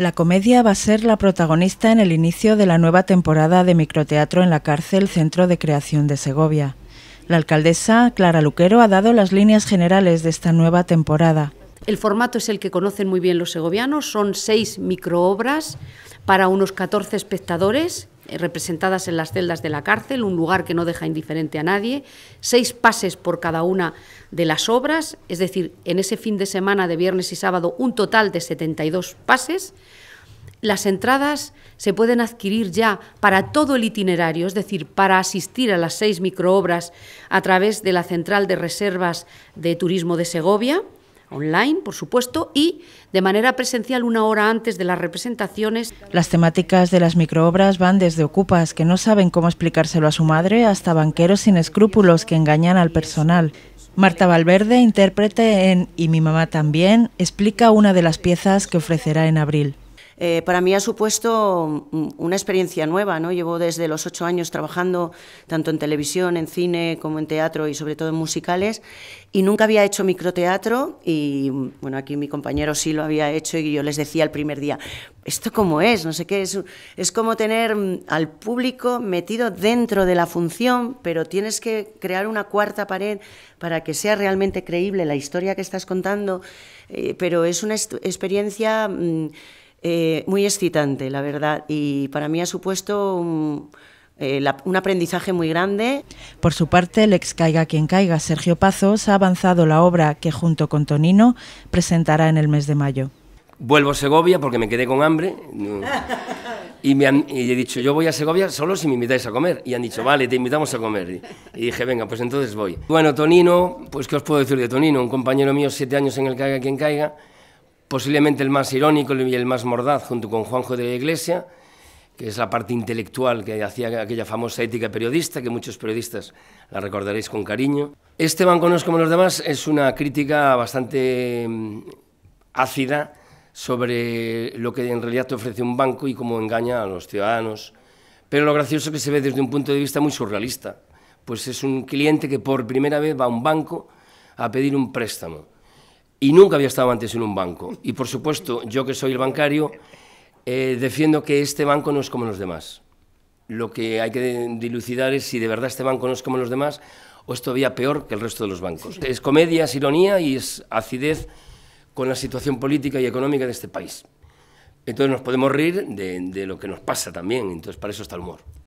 La comedia va a ser la protagonista en el inicio de la nueva temporada de microteatro en la cárcel Centro de Creación de Segovia. La alcaldesa Clara Luquero ha dado las líneas generales de esta nueva temporada. El formato es el que conocen muy bien los segovianos, son seis microobras para unos 14 espectadores eh, representadas en las celdas de la cárcel, un lugar que no deja indiferente a nadie, seis pases por cada una de las obras, es decir, en ese fin de semana de viernes y sábado un total de 72 pases. Las entradas se pueden adquirir ya para todo el itinerario, es decir, para asistir a las seis microobras a través de la Central de Reservas de Turismo de Segovia, online, por supuesto, y de manera presencial una hora antes de las representaciones. Las temáticas de las microobras van desde ocupas que no saben cómo explicárselo a su madre hasta banqueros sin escrúpulos que engañan al personal. Marta Valverde, intérprete en Y mi mamá también, explica una de las piezas que ofrecerá en abril. Eh, para mí ha supuesto mm, una experiencia nueva. ¿no? Llevo desde los ocho años trabajando tanto en televisión, en cine, como en teatro y sobre todo en musicales. Y nunca había hecho microteatro y mm, bueno, aquí mi compañero sí lo había hecho y yo les decía el primer día, ¿esto cómo es? No sé qué, es, es como tener mm, al público metido dentro de la función, pero tienes que crear una cuarta pared para que sea realmente creíble la historia que estás contando, eh, pero es una experiencia... Eh, muy excitante, la verdad, y para mí ha supuesto eh, un, aprendizaje muy grande. Por su parte, el ex Caiga quien caiga, Sergio Pazos, ha avanzado la obra que junto con Tonino presentará en el mes de mayo. Vuelvo a Segovia porque me quedé con hambre. Y, me han, y he dicho, yo voy a Segovia solo si me invitáis a comer. Y han dicho, vale, te invitamos a comer. Y, dije, venga, pues entonces voy. Bueno, Tonino, pues ¿qué os puedo decir de Tonino? Un compañero mío, siete años en el Caiga quien caiga, posiblemente el más irónico y el más mordaz, junto con Juanjo de la Iglesia, que es la parte intelectual que hacía aquella famosa ética periodista, que muchos periodistas la recordaréis con cariño. Este Banco no es como los demás es una crítica bastante mm, ácida sobre lo que en realidad te ofrece un banco y cómo engaña a los ciudadanos. Pero lo gracioso es que se ve desde un punto de vista muy surrealista, pues es un cliente que por primera vez va a un banco a pedir un préstamo y nunca había estado antes en un banco. Y por supuesto, yo que soy el bancario, eh, defiendo que este banco no es como los demás. Lo que hay que dilucidar es si de verdad este banco no es como los demás o es todavía peor que el resto de los bancos. Es comedia, es ironía y es acidez con la situación política y económica de este país. Entonces nos podemos reír de lo que nos pasa también, entonces para eso está el humor.